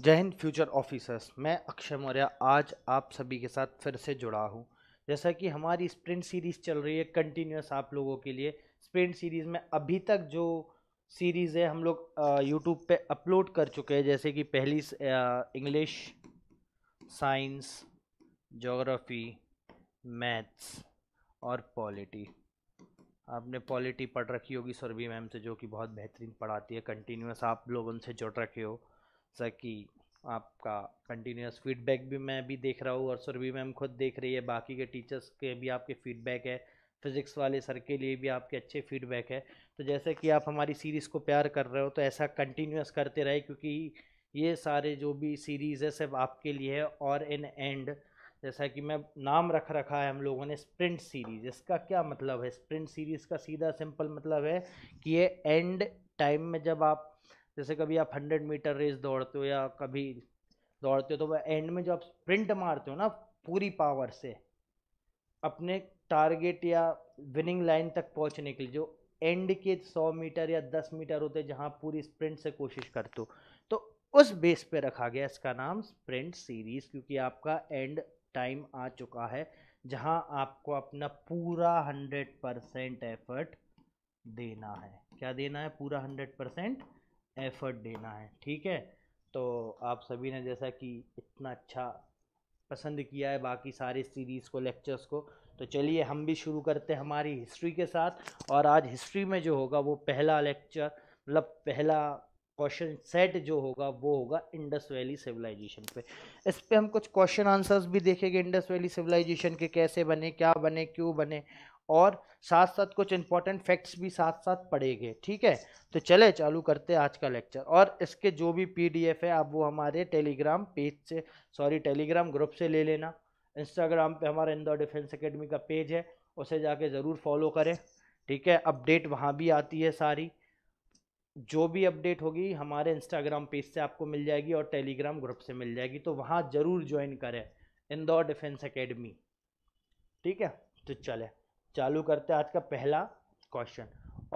जय Hind future officers मैं अक्षय मौर्य आज आप सभी के साथ फिर से जुड़ा हूँ जैसा कि हमारी स्प्रिंट सीरीज़ चल रही है कंटिन्यूस आप लोगों के लिए स्प्रिंट सीरीज़ में अभी तक जो सीरीज़ है हम लोग यूट्यूब पे अपलोड कर चुके हैं जैसे कि पहली इंग्लिश साइंस जोग्राफ़ी मैथ्स और पॉलिटी आपने पॉलिटी पढ़ रखी होगी सरवी मैम से जो कि बहुत बेहतरीन पढ़ाती है कंटिन्यूस आप लोग उनसे जुड़ रखे हो जैसा कि आपका कंटिन्यूस फीडबैक भी मैं भी देख रहा हूँ और सर भी मैम खुद देख रही है बाकी के टीचर्स के भी आपके फीडबैक है फिज़िक्स वाले सर के लिए भी आपके अच्छे फीडबैक है तो जैसे कि आप हमारी सीरीज़ को प्यार कर रहे हो तो ऐसा कंटिन्यूस करते रहे क्योंकि ये सारे जो भी सीरीज़ है सब आपके लिए है और इन एंड जैसा कि मैं नाम रख रखा है हम लोगों ने स्प्रिंट सीरीज़ इसका क्या मतलब है स्प्रिंट सीरीज़ का सीधा सिंपल मतलब है कि ये एंड टाइम में जब आप जैसे कभी आप हंड्रेड मीटर रेस दौड़ते हो या कभी दौड़ते हो तो वह एंड में जो आप स्प्रिंट मारते हो ना पूरी पावर से अपने टारगेट या विनिंग लाइन तक पहुंचने के लिए जो एंड के सौ मीटर या दस मीटर होते हैं जहाँ पूरी स्प्रिंट से कोशिश करते हो तो उस बेस पे रखा गया इसका नाम स्प्रिंट सीरीज क्योंकि आपका एंड टाइम आ चुका है जहाँ आपको अपना पूरा हंड्रेड परसेंट एफर्ट देना है क्या देना है पूरा हंड्रेड परसेंट एफर्ट देना है ठीक है तो आप सभी ने जैसा कि इतना अच्छा पसंद किया है बाकी सारे सीरीज़ को लेक्चर्स को तो चलिए हम भी शुरू करते हैं हमारी हिस्ट्री के साथ और आज हिस्ट्री में जो होगा वो पहला लेक्चर मतलब पहला क्वेश्चन सेट जो होगा वो होगा इंडस वैली सिविलाइजेशन पे इस पर हम कुछ क्वेश्चन आंसर्स भी देखेंगे इंडस वैली सिविलाइजेशन के कैसे बने क्या बने क्यों बने और साथ साथ कुछ इंपॉर्टेंट फैक्ट्स भी साथ साथ पढ़ेंगे ठीक है तो चले चालू करते हैं आज का लेक्चर और इसके जो भी पीडीएफ है आप वो हमारे टेलीग्राम पेज से सॉरी टेलीग्राम ग्रुप से ले लेना इंस्टाग्राम पे हमारा इंदौर डिफेंस एकेडमी का पेज है उसे जाके ज़रूर फॉलो करें ठीक है अपडेट वहाँ भी आती है सारी जो भी अपडेट होगी हमारे इंस्टाग्राम पेज से आपको मिल जाएगी और टेलीग्राम ग्रुप से मिल जाएगी तो वहाँ ज़रूर ज्वाइन करें इंदौर डिफेंस अकेडमी ठीक है तो चले चालू करते हैं आज का पहला question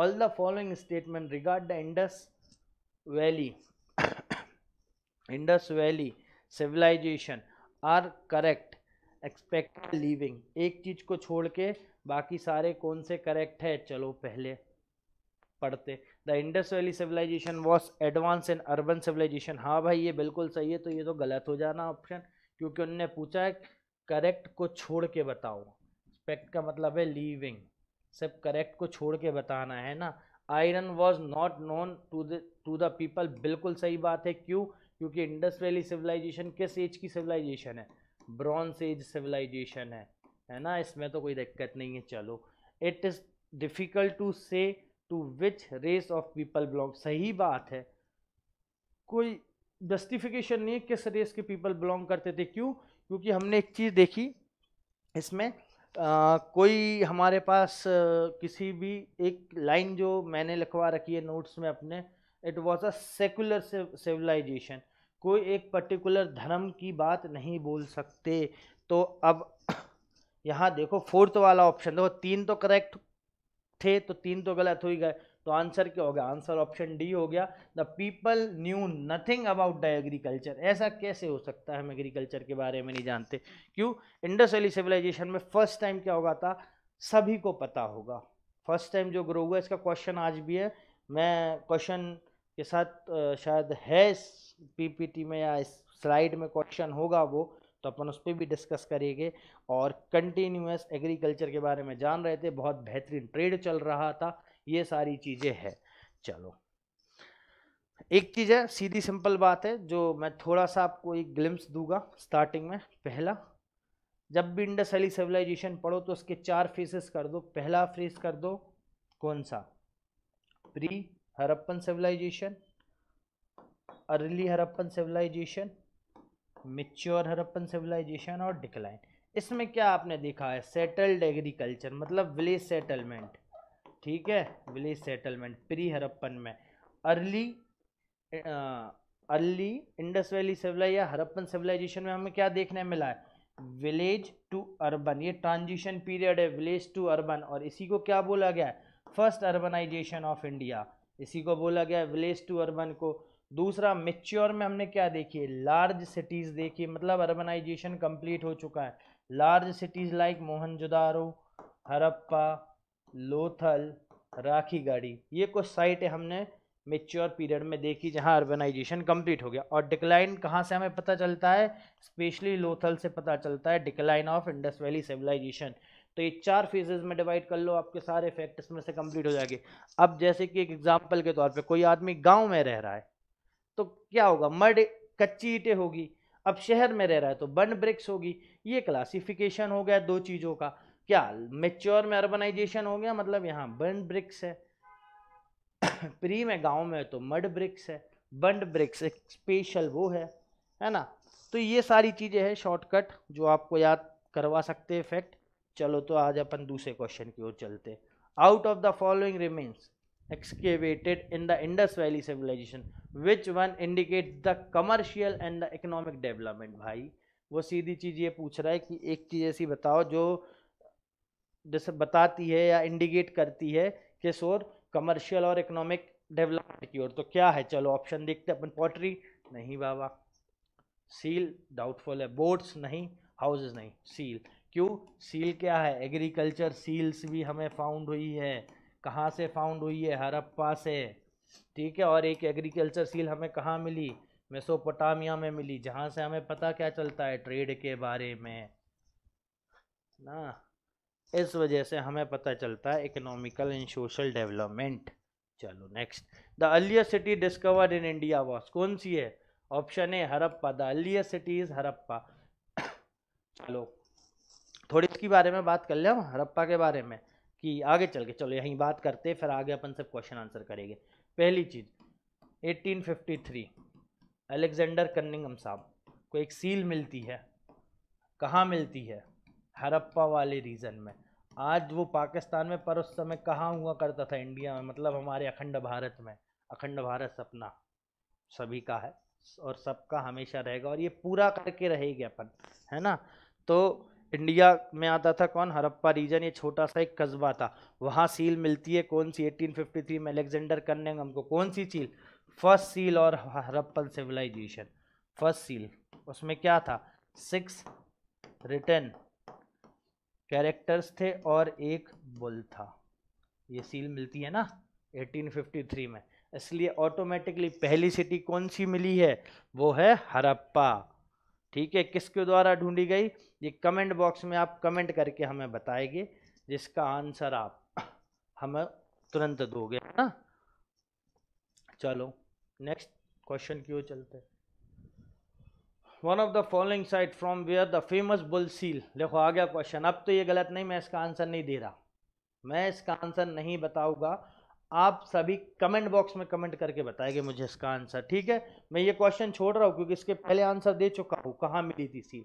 all the following statement regard the Indus Valley Indus Valley civilisation are correct expect living एक चीज़ को छोड़ के बाकी सारे कौन से करेक्ट है चलो पहले पढ़ते the Indus Valley civilisation was advance in urban civilisation हाँ भाई ये बिल्कुल सही है तो ये तो गलत हो जाना ऑप्शन क्योंकि उनने पूछा है करेक्ट को छोड़ के बताओ एक्सपेक्ट का मतलब है लीविंग सब करेक्ट को छोड़ के बताना है ना iron was not known to the to the people बिल्कुल सही बात है क्यों क्योंकि इंडस वैली सिविलाइजेशन किस एज की सिविलाइजेशन है ब्रॉन्स एज सिविलाइजेशन है है ना इसमें तो कोई दिक्कत नहीं है चलो it is difficult to say to which race of people belong सही बात है कोई जस्टिफिकेशन नहीं है किस रेस के पीपल बिलोंग करते थे क्यों क्योंकि हमने एक चीज़ देखी इसमें आ, कोई हमारे पास आ, किसी भी एक लाइन जो मैंने लिखवा रखी है नोट्स में अपने it was a secular civilisation कोई एक पर्टिकुलर धर्म की बात नहीं बोल सकते तो अब यहाँ देखो फोर्थ वाला ऑप्शन देखो तीन तो करेक्ट थे तो तीन तो गलत हो ही गए तो आंसर क्या हो गया आंसर ऑप्शन डी हो गया the people knew nothing about the agriculture ऐसा कैसे हो सकता है हम एग्रीकल्चर के बारे में नहीं जानते क्यों इंडस वैली सिविलाइजेशन में फर्स्ट टाइम क्या होगा था सभी को पता होगा फर्स्ट टाइम जो ग्रो हुआ इसका क्वेश्चन आज भी है मैं क्वेश्चन के साथ शायद है पीपीटी में या स्लाइड में क्वेश्चन होगा वो तो अपन उस पर भी डिस्कस करेंगे और कंटिन्यूस एग्रीकल्चर के बारे में जान रहे थे बहुत बेहतरीन ट्रेड चल रहा था ये सारी चीज़ें हैं चलो एक चीज़ है सीधी सिंपल बात है जो मैं थोड़ा सा आपको एक ग्लिम्स दूंगा स्टार्टिंग में पहला जब भी इंडस वैली सिविलाइजेशन पढ़ो तो उसके चार फेसेस कर दो पहला फेस कर दो कौन सा pre Harappan civilisation early Harappan civilisation mature Harappan civilisation और डिक्लाइन इसमें क्या आपने देखा है सेटल्ड एग्रीकल्चर मतलब विलेज सेटलमेंट ठीक है विलेज सेटलमेंट प्री हरप्पन में early early Indus Valley civilisation या हरप्पन सिविलाइजेशन में हमें क्या देखने मिला है विलेज टू अर्बन ये ट्रांजिशन पीरियड है विलेज टू अर्बन और इसी को क्या बोला गया है फर्स्ट अर्बनाइजेशन ऑफ इंडिया इसी को बोला गया है विलेज टू अर्बन को दूसरा मेच्योर में हमने क्या देखी लार्ज सिटीज़ देखी मतलब अर्बनाइजेशन कंप्लीट हो चुका है large cities like Mohenjodaro Harappa Lothal Rakhigarhi ये कुछ साइट है हमने मेच्योर पीरियड में देखी जहाँ अर्बनाइजेशन कंप्लीट हो गया और डिक्लाइन कहाँ से हमें पता चलता है स्पेशली लोथल से पता चलता है decline of Indus Valley civilisation तो ये चार फेजेस में डिवाइड कर लो आपके सारे फैक्ट्स में से कंप्लीट हो जाएंगे अब जैसे कि एक एग्जाम्पल के तौर पर कोई आदमी गाँव में रह रहा है तो क्या होगा मड कच्ची ईटें होगी अब शहर में रह रहा है तो बन ब्रिक्स होगी ये क्लासिफिकेशन हो गया दो चीज़ों का क्या मेच्योर में अर्बनाइजेशन हो गया मतलब यहाँ बंड ब्रिक्स है प्री में गांव में तो मड ब्रिक्स है बंड ब्रिक्स एक स्पेशल वो है है ना तो ये सारी चीज़ें हैं शॉर्टकट जो आपको याद करवा सकते हैं फैक्ट चलो तो आज अपन दूसरे क्वेश्चन की ओर चलते out of the following remains excavated in the Indus Valley civilisation which one indicate the commercial and the economic development भाई वो सीधी चीज़ ये पूछ रहा है कि एक चीज़ ऐसी बताओ जो जैसे बताती है या इंडिकेट करती है कि शोर कमर्शियल और इकोनॉमिक डेवलपमेंट की ओर तो क्या है चलो ऑप्शन देखते अपन पॉटरी नहीं बाबा सील डाउटफुल है बोट्स नहीं हाउसेस नहीं सील क्यों सील क्या है एग्रीकल्चर सील्स भी हमें फाउंड हुई है कहाँ से फाउंड हुई है हरप्पा से ठीक है और एक एग्रीकल्चर सील हमें कहाँ मिली मेसोपोटामिया में मिली जहाँ से हमें पता क्या चलता है ट्रेड के बारे में ना इस वजह से हमें पता चलता है इकोनॉमिकल एंड सोशल डेवलपमेंट चलो next the earlier city discovered in India was कौन सी है ऑप्शन है Harappa the earlier city is Harappa चलो थोड़ी इसके बारे में बात कर ले हम हरप्पा के बारे में कि आगे चल के चलो यहीं बात करते फिर आगे अपन सब क्वेश्चन आंसर करेंगे पहली चीज़ 1853 अलेक्जेंडर कन्निंगम साहब को एक सील मिलती है कहाँ मिलती है हड़प्पा वाले रीजन में आज वो पाकिस्तान में पर उस समय कहाँ हुआ करता था इंडिया में मतलब हमारे अखंड भारत में अखंड भारत सपना सभी का है और सबका हमेशा रहेगा और ये पूरा करके रहेगी अपन है ना तो इंडिया में आता था कौन हरप्पा रीजन ये छोटा सा एक कस्बा था वहाँ सील मिलती है कौन सी 1853 में अलेक्जेंडर करने हमको कौन सी सील फर्स्ट सील और हरप्पन सिविलाइजेशन फर्स्ट सील उसमें क्या था सिक्स रिटर्न कैरेक्टर्स थे और एक बुल था ये सील मिलती है ना 1853 में इसलिए ऑटोमेटिकली पहली सिटी कौन सी मिली है वो है हरप्पा ठीक है किसके द्वारा ढूंढी गई ये कमेंट बॉक्स में आप कमेंट करके हमें बताएंगे जिसका आंसर आप हमें तुरंत दोगे है ना चलो नेक्स्ट क्वेश्चन की ओर चलते हैं one of the following site from where the famous bull seal देखो आ गया क्वेश्चन अब तो ये गलत नहीं मैं इसका आंसर नहीं दे रहा मैं इसका आंसर नहीं बताऊंगा आप सभी कमेंट बॉक्स में कमेंट करके बताएंगे मुझे इसका आंसर ठीक है मैं ये क्वेश्चन छोड़ रहा हूँ क्योंकि इसके पहले आंसर दे चुका हूँ कहाँ मिली थी seal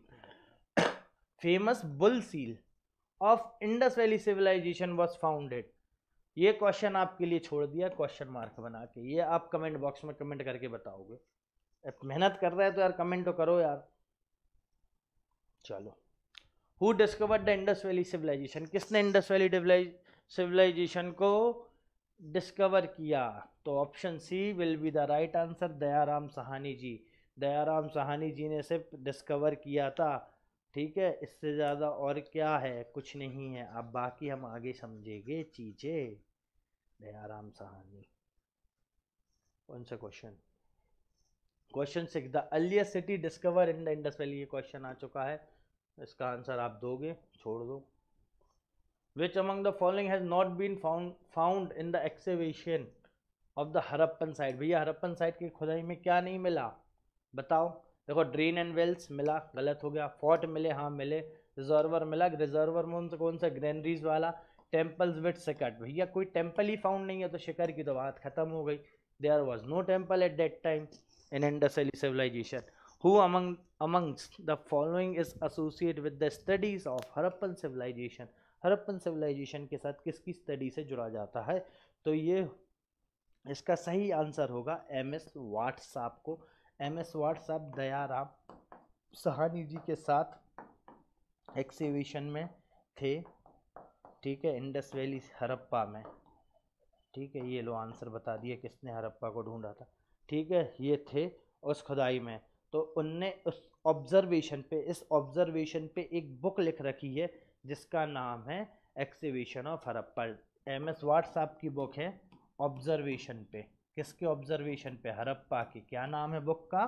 famous bull seal of Indus Valley civilisation was founded ये क्वेश्चन आपके लिए छोड़ दिया क्वेश्चन मार्क बना के ये आप कमेंट बॉक्स में कमेंट करके बताओगे मेहनत कर रहा है तो यार कमेंट तो करो यार चलो who discovered the Indus Valley civilisation किसने इंडस वैली सिविलाइजेशन को डिस्कवर किया तो option C will be the right answer Dayaram Sahni ji Dayaram Sahni ji ने सिर्फ डिस्कवर किया था ठीक है इससे ज़्यादा और क्या है कुछ नहीं है अब बाकी हम आगे समझेंगे चीज़ें दयाराम सहानी कौन सा question question six the earliest city discover in the Indus Valley ये क्वेश्चन आ चुका है इसका आंसर आप दोगे छोड़ दो which among the following has not been found found in the excavation of the Harappan side भैया हरप्पन साइड की खुदाई में क्या नहीं मिला बताओ देखो ड्रेन एंड वेल्स मिला गलत हो गया फोर्ट मिले हाँ मिले रिजर्वर मिला रिजर्वर में उनसे कौन सा ग्रेनरीज वाला टेम्पल्स विथ सिकट भैया कोई टेम्पल ही फाउंड नहीं है तो शिकर की तो बात खत्म हो गई there was no temple at that time in Indus Valley civilization. Who among amongst the following is associated with the studies of Harappan civilization? Harappan civilisation के साथ किसकी स्टडी से जुड़ा जाता है तो ये इसका सही आंसर होगा एम एस वाट साहब को एम एस वाट साहब दयाराम सहानी जी के साथ एक्सीबिशन में थे ठीक है इंडस वैली हरप्पा में ठीक है ये लो आंसर बता दिया किसने हरप्पा को ढूंढा था ठीक है ये थे उस खुदाई में तो उनने उस ऑब्ज़र्वेशन पे इस ऑब्ज़र्वेशन पे एक बुक लिख रखी है जिसका नाम है excavation of Harappa M S Vats साहब की बुक है ऑब्ज़र्वेशन पे किसके ऑब्ज़र्वेशन पे हरप्पा की क्या नाम है बुक का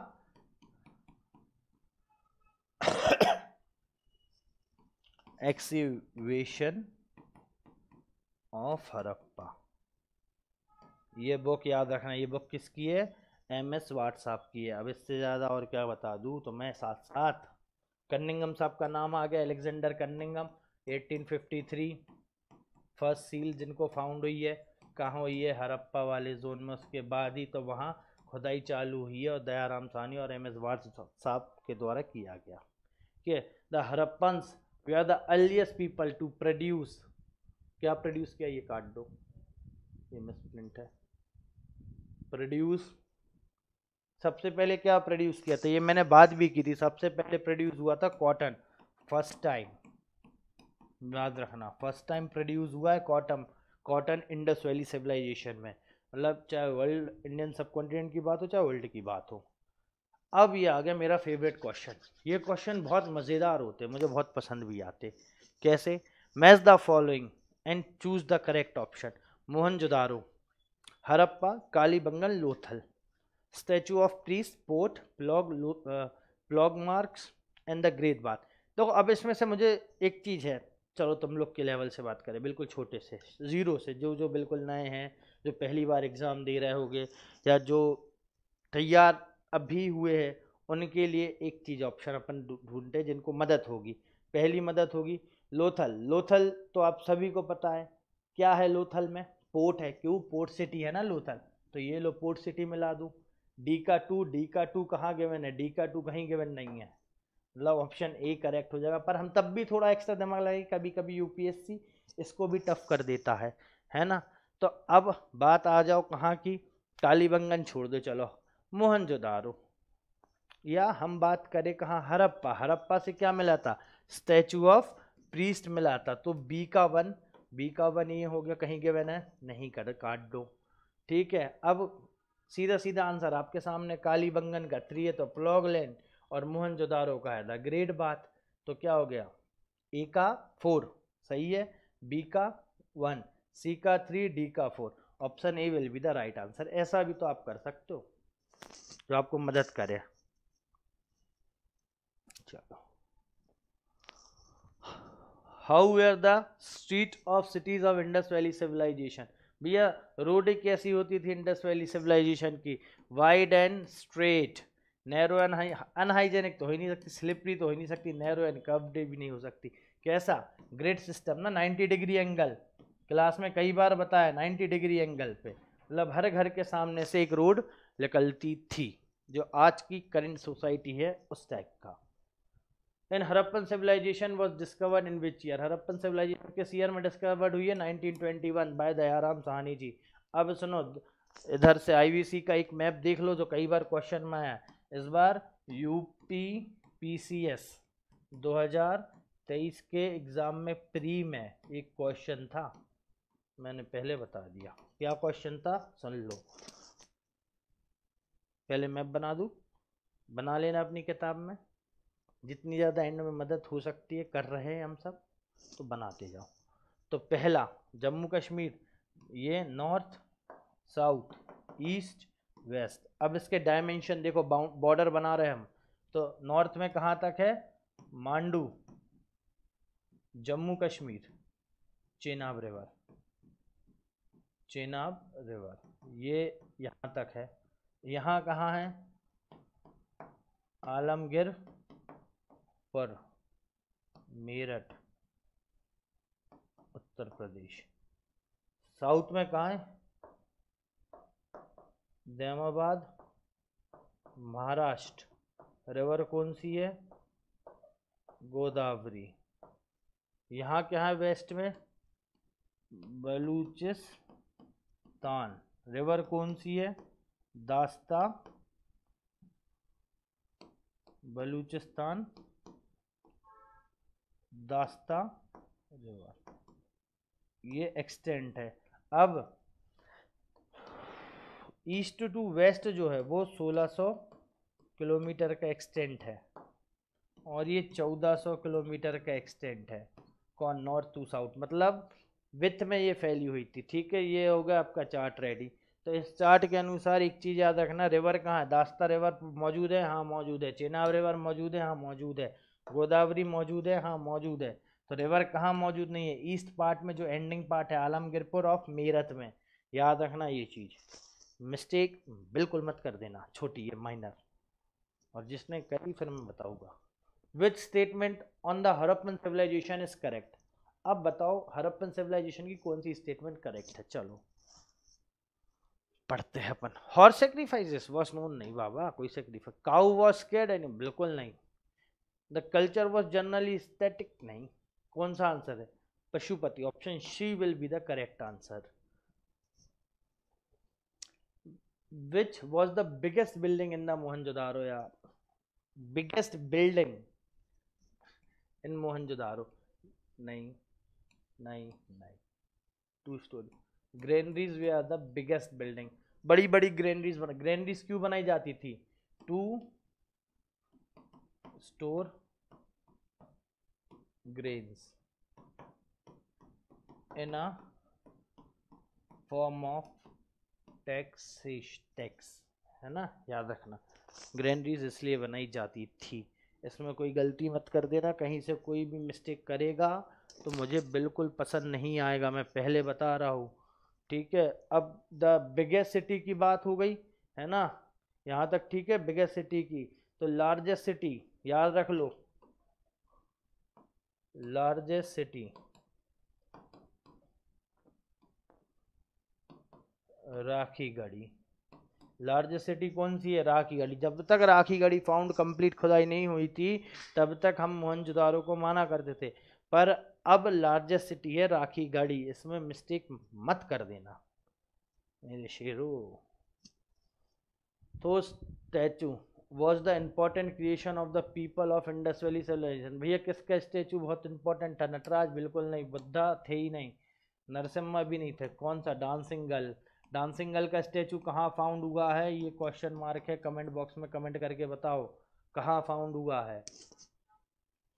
एक्सीवेशन ऑफ हरप्पा ये बुक याद रखना ये बुक किसकी है एम एस व्हाट्सएप की है अब इससे ज़्यादा और क्या बता दूँ तो मैं साथ साथ कन्निंगम साहब का नाम आ गया एलेक्जेंडर कन्निंगम 1853 फर्स्ट सील जिनको फाउंड हुई है कहाँ हुई है हरप्पा वाले जोन में उसके बाद ही तो वहाँ खुदाई चालू हुई है और दयाराम सानी और एम एस वाट्स साहब के द्वारा किया गया कि the Harappans we are the earliest people to produce क्या प्रोड्यूस किया ये काट दो ये मिस प्रिंट है प्रोड्यूस सबसे पहले क्या प्रोड्यूस किया था ये मैंने बात भी की थी सबसे पहले प्रोड्यूस हुआ था कॉटन फर्स्ट टाइम याद रखना फर्स्ट टाइम प्रोड्यूस हुआ है cotton cotton Indus Valley civilisation में मतलब चाहे वर्ल्ड इंडियन सब कॉन्टिनेंट की बात हो चाहे वर्ल्ड की बात हो अब ये आ गया मेरा फेवरेट क्वेश्चन ये क्वेश्चन बहुत मज़ेदार होते मुझे बहुत पसंद भी आते कैसे match the following and choose the correct option जुदारो Harappa Kalibangan Lothal statue of trees port plough plough marks and the great bath देखो अब इसमें से मुझे एक चीज़ है चलो तुम लोग के लेवल से बात करें बिल्कुल छोटे से ज़ीरो से जो जो बिल्कुल नए हैं जो पहली बार एग्ज़ाम दे रहे होंगे या जो तैयार अभी हुए हैं उनके लिए एक चीज़ ऑप्शन अपन ढूंढते जिनको मदद होगी पहली मदद होगी लोथल लोथल तो आप सभी को पता है क्या है लोथल में पोर्ट है क्यों पोर्ट सिटी है ना लोथल तो ये लो पोर्ट सिटी में ला दूँ डी का टू डी का टू कहाँ गिवन है डी का टू कहीं गिवन नहीं है मतलब ऑप्शन ए करेक्ट हो जाएगा पर हम तब भी थोड़ा एक्स्ट्रा दिमाग लगे कभी कभी यूपीएससी इसको भी टफ कर देता है है ना तो अब बात आ जाओ कहाँ की कालीबंगन छोड़ दो चलो मोहन या हम बात करें कहाँ हरप्पा हरप्पा से क्या मिला था स्टैचू ऑफ प्रीस्ट मिला था तो बी का वन बी का वन ये हो गया कहीं के वन है नहीं कर काट दो ठीक है अब सीधा सीधा आंसर आपके सामने काली बंगन का थ्री है तो प्लॉगलैंड और जोदारो का है द ग्रेट बात तो क्या हो गया ए का फोर सही है बी का वन सी का थ्री डी का four option A will be the right answer ऐसा भी तो आप कर सकते हो जो आपको मदद करे चलो how were the street of cities of Indus Valley civilisation भैया रोड कैसी होती थी इंडस वैली सिविलाइजेशन की wide and straight narrow and unhygienic तो हो ही नहीं सकती स्लिपरी तो हो ही नहीं सकती नैरो एंड कब्डे भी नहीं हो सकती कैसा ग्रेट सिस्टम ना 90 डिग्री एंगल क्लास में कई बार बताया 90 डिग्री एंगल पे मतलब हर घर के सामने से एक रोड निकलती थी जो आज की करंट सोसाइटी है उस टाइप का then Harappan civilisation was discovered in which year Harappan civilisation किस ईयर में डिस्कवर्ड हुई है 1921 बाय दयाराम साहनी जी अब सुनो इधर से आईवीसी का एक मैप देख लो जो कई बार क्वेश्चन में आया इस बार यूपी पीसीएस 2023 के एग्ज़ाम में प्री में एक क्वेश्चन था मैंने पहले बता दिया क्या क्वेश्चन था सुन लो पहले मैप बना दूँ बना लेना अपनी किताब में जितनी ज़्यादा एंड में मदद हो सकती है कर रहे हैं हम सब तो बनाते जाओ तो पहला जम्मू कश्मीर ये नॉर्थ साउथ ईस्ट वेस्ट अब इसके डायमेंशन देखो बॉर्डर बना रहे हम तो नॉर्थ में कहाँ तक है मांडू जम्मू कश्मीर चेनाब रिवर चेनाब रिवर ये यहाँ तक है यहाँ कहाँ है आलमगिर पर मेरठ उत्तर प्रदेश साउथ में कहाँ है दैमाबाद महाराष्ट्र रिवर कौन सी है गोदावरी यहाँ क्या है वेस्ट में बलूचिस्तान रिवर कौन सी है दास्ता बलूचिस्तान दास्ता रिवर ये एक्सटेंट है अब ईस्ट टू वेस्ट जो है वो 1600 किलोमीटर का एक्सटेंट है और ये 1400 किलोमीटर का एक्सटेंट है कौन नॉर्थ टू साउथ मतलब विथ में ये फैली हुई थी ठीक है ये हो गया आपका चार्ट रेडी तो इस चार्ट के अनुसार एक चीज़ याद रखना रिवर कहाँ है दास्ता रिवर मौजूद है हाँ मौजूद है चेनाब रिवर मौजूद है हाँ मौजूद है गोदावरी मौजूद है हाँ मौजूद है तो रिवर कहाँ मौजूद नहीं है ईस्ट पार्ट में जो एंडिंग पार्ट है आलमगीरपुर ऑफ मेरठ में याद रखना ये चीज़ मिस्टेक बिल्कुल मत कर देना छोटी है माइनर और जिसने करी फिर मैं बताऊँगा which statement on the Harappan civilisation is correct अब बताओ हरप्पन सिविलाइजेशन की कौन सी स्टेटमेंट करेक्ट है चलो पढ़ते हैं अपन हॉर्स सेक्रीफाइसेस वॉज नोन नहीं बाबा कोई सेक्रीफाइस काउ वॉज केड एंड बिल्कुल नहीं the culture was generally aesthetic नहीं कौन सा आंसर है Pashupati option C will be the correct answer which was the biggest building in the Mohenjodaro या बिगेस्ट बिल्डिंग इन मोहनजोदारो नहीं नहीं नहीं टू स्टोरी ग्रेनरीज वे आर द बिगेस्ट बिल्डिंग बड़ी बड़ी ग्रेनरीज बना ग्रेनरीज क्यों बनाई जाती थी to store grains in a form of taxation tax है ना याद रखना ग्रेनरीज इसलिए बनाई जाती थी इसमें कोई गलती मत कर देना कहीं से कोई भी मिस्टेक करेगा तो मुझे बिल्कुल पसंद नहीं आएगा मैं पहले बता रहा हूँ ठीक है अब द बिगेस्ट सिटी की बात हो गई है ना यहाँ तक ठीक है बिगेस्ट सिटी की तो लार्जेस्ट सिटी याद रख लो largest city Rakhigarhi largest city कौन सी है राखी गढ़ी जब तक राखी गढ़ी फाउंड कंप्लीट खुदाई नहीं हुई थी तब तक हम मोहनजोदारो को माना करते थे पर अब लार्जेस्ट सिटी है राखी गढ़ी इसमें मिस्टेक मत कर देना मेरे शेरों तो statue was the important creation of the people of Indus Valley civilisation भैया किसका स्टेचू बहुत इंपॉर्टेंट था नटराज बिल्कुल नहीं बुद्धा थे ही नहीं नरसिम्हा भी नहीं थे कौन सा डांसिंग गर्ल डांसिंग गर्ल का स्टेचू कहाँ फाउंड हुआ है ये क्वेश्चन मार्क है कमेंट बॉक्स में कमेंट करके बताओ कहाँ फाउंड हुआ है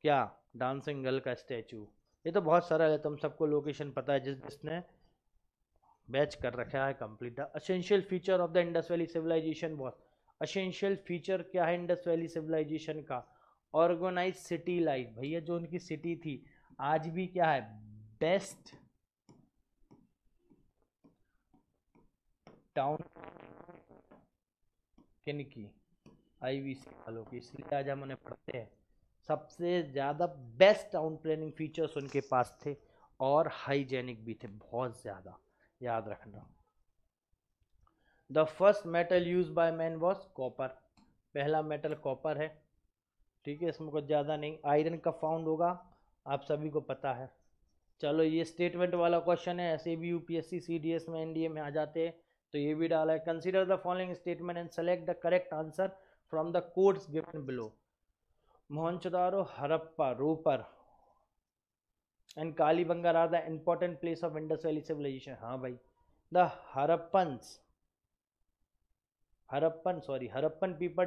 क्या डांसिंग गर्ल का स्टेचू ये तो बहुत सरल है तुम सबको लोकेशन पता है जिस जिसने बैच कर रखा है complete the essential feature of the Indus Valley civilisation बहुत असेंशियल फीचर क्या है इंडस वैली सिविलाइजेशन का ऑर्गेनाइज सिटी लाइफ भैया जो उनकी सिटी थी आज भी क्या है बेस्ट टाउन किन की आईवीसी वालों की इसलिए आज हम उन्हें पढ़ते हैं सबसे ज़्यादा बेस्ट टाउन प्लानिंग फीचर्स उनके पास थे और हाइजेनिक भी थे बहुत ज़्यादा याद रखना the first metal use by man was copper पहला मेटल कॉपर है ठीक है इसमें कुछ ज़्यादा नहीं आयरन का फाउंड होगा आप सभी को पता है चलो ये स्टेटमेंट वाला क्वेश्चन है ऐसे भी यूपीएससी सीडीएस में एनडीए में आ जाते हैं तो ये भी डाला है consider the following statement and select the correct answer from the codes given below Mohenjodaro Harappa Ropar and Kalibanga are the important place of industrial civilisation हाँ भाई the Harappans Harappan sorry Harappan people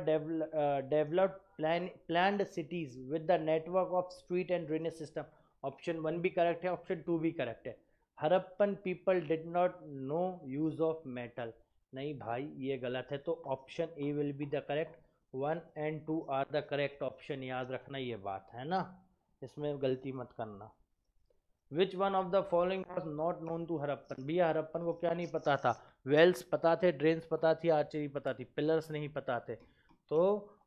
developed plan planned cities with the network of street and drainage system option one भी correct है option two भी correct है Harappan people did not know use of metal नहीं भाई ये गलत है तो option A will be the correct one and two are the correct option याद रखना ये बात है ना इसमें गलती मत करना which one of the following was not known to Harappan भैया हरप्पन को क्या नहीं पता था वेल्स पता थे ड्रेन्स पता थी आर्चरी पता थी पिलर्स नहीं पता थे तो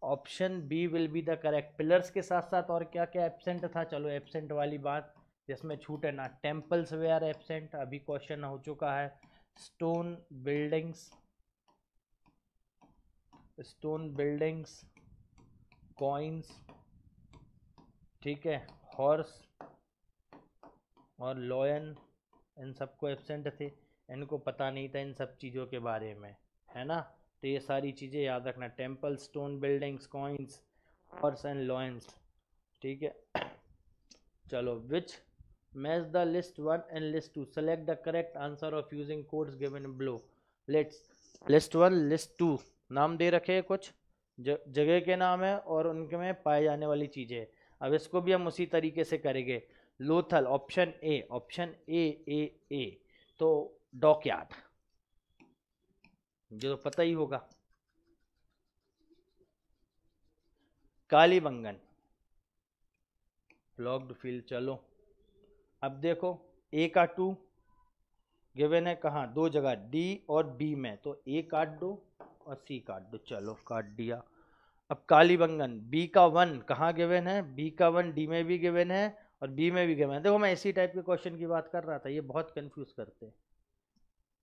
option B will be the correct pillars के साथ साथ और क्या क्या एबसेंट था चलो एबसेंट वाली बात जिसमें छूट है ना टेम्पल्स वे आर एबसेंट अभी क्वेश्चन हो चुका है stone buildings stone buildings coins ठीक है हॉर्स और लॉयन इन सबको एबसेंट थे इनको पता नहीं था इन सब चीज़ों के बारे में है ना तो ये सारी चीज़ें याद रखना temple stone buildings coins horse and lions ठीक है चलो which match the list one and list two select the correct answer of using codes given below let's list one list two नाम दे रखे कुछ जगह के नाम है और उनके में पाए जाने वाली चीज़ें अब इसको भी हम उसी तरीके से करेंगे Lothal option A option A A A तो डॉकयार्ड जो तो पता ही होगा कालीबंगन ब्लॉक्ड फील्ड चलो अब देखो ए का टू गिवेन है कहाँ दो जगह डी और बी में तो ए काट दो और सी काट दो चलो काट दिया अब कालीबंगन बी का वन कहाँ गिवेन है बी का वन डी में भी गिवेन है और बी में भी गिवेन है देखो मैं इसी टाइप के क्वेश्चन की बात कर रहा था ये बहुत कंफ्यूज करते हैं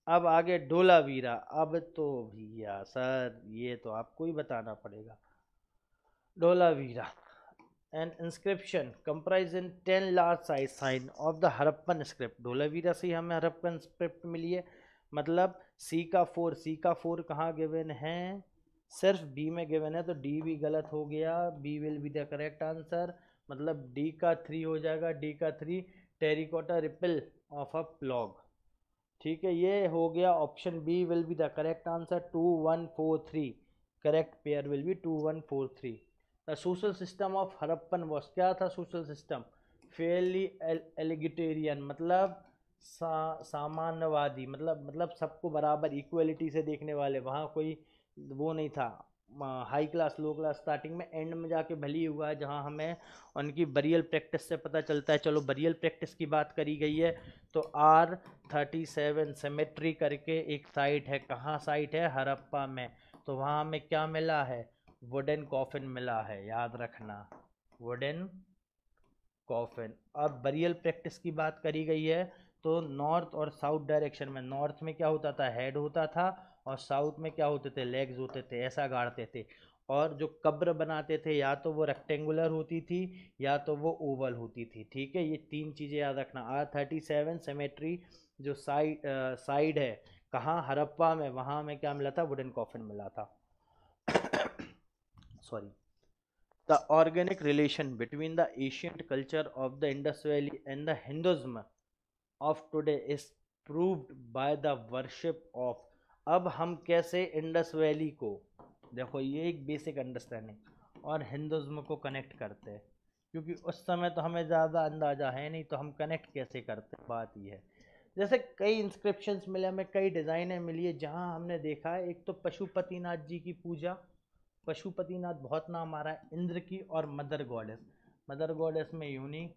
अब आगे डोला वीरा अब तो भैया सर ये तो आपको ही बताना पड़ेगा Dholavira and inscription comprise in ten large size sign of the Harappan script Dholavira से ही हमें हरप्पन स्क्रिप्ट मिली है मतलब सी का फोर सी का फोर कहाँ गिवन है सिर्फ बी में गिवन है तो डी भी गलत हो गया B will be the correct answer मतलब डी का थ्री हो जाएगा डी का three terracotta replica of a plough ठीक है ये हो गया option B will be the correct answer two one four three correct pair will be two one four three the social system of Harappan was क्या था social system Fairlie एलिगिटेरियन मतलब सा, सामान्यवादी मतलब मतलब सबको बराबर इक्वलिटी से देखने वाले वहाँ कोई वो नहीं था high class low class starting में एंड में जाके भली हुआ है जहाँ हमें उनकी बरियल प्रैक्टिस से पता चलता है चलो बरियल प्रैक्टिस की बात करी गई है तो आर थर्टी सेवन सेमेट्री करके एक साइट है कहाँ साइट है हरप्पा में तो वहाँ हमें क्या मिला है वुडन कॉफिन मिला है याद रखना वुडन कॉफिन अब बरियल प्रैक्टिस की बात करी गई है तो नॉर्थ और साउथ डायरेक्शन में नॉर्थ में क्या होता था हेड होता था और साउथ में क्या होते थे लेग्स होते थे ऐसा गाड़ते थे और जो कब्र बनाते थे या तो वो रेक्टेंगुलर होती थी या तो वो ओवल होती थी ठीक है ये तीन चीज़ें याद रखना आर थर्टी सेवन सेमेट्री जो साइड साइड है कहाँ हरप्पा में वहाँ में क्या मिला था वुडन कॉफिन मिला था sorry the organic relation between the ancient culture of the Indus valley and the Hinduism of today is proved by the worship of अब हम कैसे इंडस वैली को देखो ये एक बेसिक अंडरस्टैंडिंग और हिंदुज़म को कनेक्ट करते हैं क्योंकि उस समय तो हमें ज़्यादा अंदाज़ा है नहीं तो हम कनेक्ट कैसे करते बात ये है जैसे कई इंस्क्रिप्शंस मिले हमें कई डिज़ाइनें मिली है जहाँ हमने देखा है एक तो पशुपतिनाथ जी की पूजा पशुपतिनाथ बहुत नाम आ रहा है इंद्र की और मदर गॉडेस मदर गॉडेस में यूनिक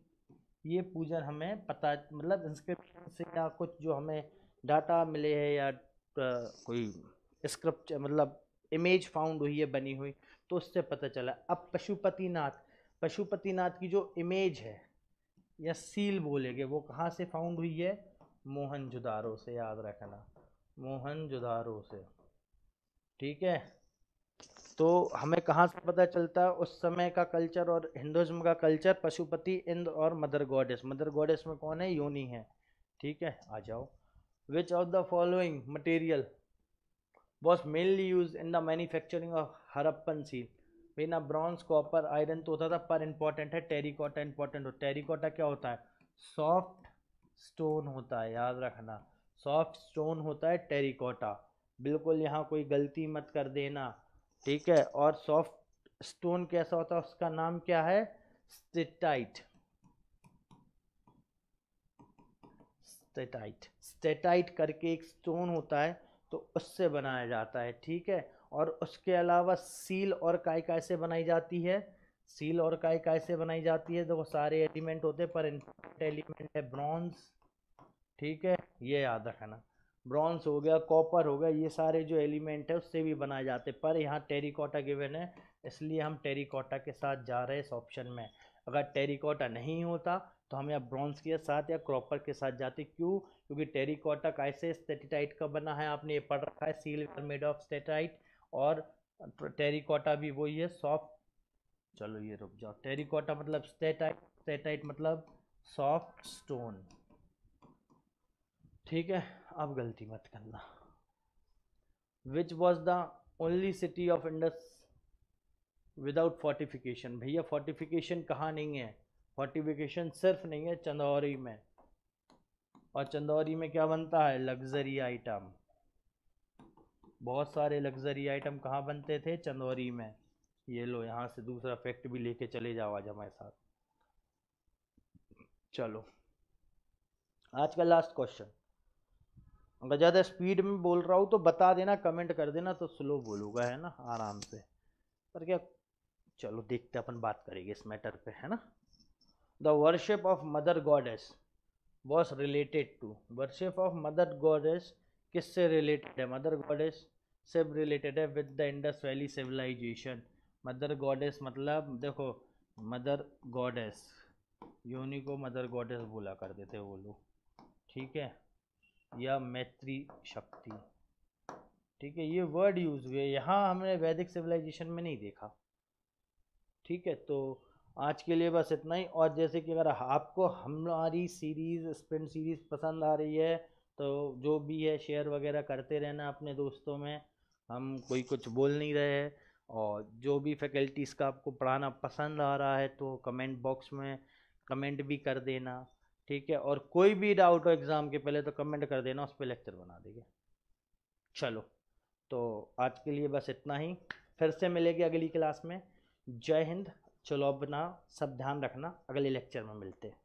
ये पूजन हमें पता मतलब इंस्क्रिप्शन से या कुछ जो हमें डाटा मिले हैं या कोई स्क्रिप्ट मतलब इमेज फाउंड हुई है बनी हुई तो उससे पता चला अब पशुपतिनाथ पशुपतिनाथ की जो इमेज है या सील बोलेंगे वो कहाँ से फाउंड हुई है मोहनजोदारो से याद रखना मोहनजोदारो से ठीक है तो हमें कहाँ से पता चलता है उस समय का कल्चर और हिंदुज्म का कल्चर पशुपति इंद्र और मदर गॉडेस मदर गॉडेस में कौन है योनी है ठीक है आ जाओ Which of the following material was mainly used in the manufacturing of Harappan seal? बिना ब्रॉन्ज कॉपर आयरन तो होता था पर इंपॉर्टेंट है टेरिकॉटा इंपॉर्टेंट हो टेरिकॉटा क्या होता है सॉफ्ट स्टोन होता है याद रखना सॉफ्ट स्टोन होता है टेरिकॉटा बिल्कुल यहाँ कोई गलती मत कर देना ठीक है और सॉफ्ट स्टोन कैसा होता है उसका नाम क्या है स्टिटाइट स्टेटाइट स्टेटाइट करके एक स्टोन होता है तो उससे बनाया जाता है ठीक है और उसके अलावा सील और काय काय से बनाई जाती है सील और काय काय से बनाई जाती है देखो सारे एलिमेंट होते हैं पर इंपॉर्टेंट एलिमेंट है ब्रॉन्ज ठीक है ये याद रखना ब्रॉन्ज हो गया कॉपर हो गया ये सारे जो एलिमेंट है उससे भी बनाए जाते हैं पर यहाँ टेरिकॉटा गिवन है इसलिए हम टेरिकॉटा के साथ जा रहे हैं इस ऑप्शन में अगर टेरिकॉटा नहीं होता तो हम यहाँ ब्रॉन्ज के साथ या क्रॉपर के साथ जाते क्यों क्योंकि टेरिकॉटा कैसे स्टेटिटाइट का बना है आपने ये पढ़ रखा है सील्वर मेड ऑफ स्टेटाइट और टेरिकॉटा भी वही है सॉफ्ट चलो ये रुक जाओ टेरिकॉटा मतलब स्टेटाइट स्टेटाइट मतलब सॉफ्ट स्टोन ठीक है अब गलती मत करना which was the only city of Indus without fortification भैया फोर्टिफिकेशन कहाँ नहीं है फोर्टिफिकेशन सिर्फ नहीं है चंदौरी में और चंदौरी में क्या बनता है लग्जरी आइटम बहुत सारे लग्जरी आइटम कहाँ बनते थे चंदौरी में ये लो यहाँ से दूसरा फैक्ट भी लेके चले जाओ आज हमारे साथ चलो आज का लास्ट क्वेश्चन अगर ज़्यादा स्पीड में बोल रहा हूँ तो बता देना कमेंट कर देना तो स्लो बोलूँगा है ना आराम से पर क्या चलो देखते अपन बात करेंगे इस मैटर पे है ना the worship of mother goddess was related to worship of mother goddess किससे related है mother goddess से related है with the Indus Valley civilization mother goddess मतलब देखो mother goddess योनि को मदर गॉडेस बोला करते थे वो लोग ठीक है या मैत्री शक्ति ठीक है ये वर्ड यूज़ हुए यहाँ हमने वैदिक सिविलाइजेशन में नहीं देखा ठीक है तो आज के लिए बस इतना ही और जैसे कि अगर आपको हमारी सीरीज़ स्प्रिंट सीरीज़ पसंद आ रही है तो जो भी है शेयर वगैरह करते रहना अपने दोस्तों में हम कोई कुछ बोल नहीं रहे हैं और जो भी फैकल्टीज़ का आपको पढ़ाना पसंद आ रहा है तो कमेंट बॉक्स में कमेंट भी कर देना ठीक है और कोई भी डाउट हो एग्ज़ाम के पहले तो कमेंट कर देना उस पर लेक्चर बना देंगे चलो तो आज के लिए बस इतना ही फिर से मिलेगी अगली क्लास में जय हिंद चलो अब अपना सब ध्यान रखना अगले लेक्चर में मिलते हैं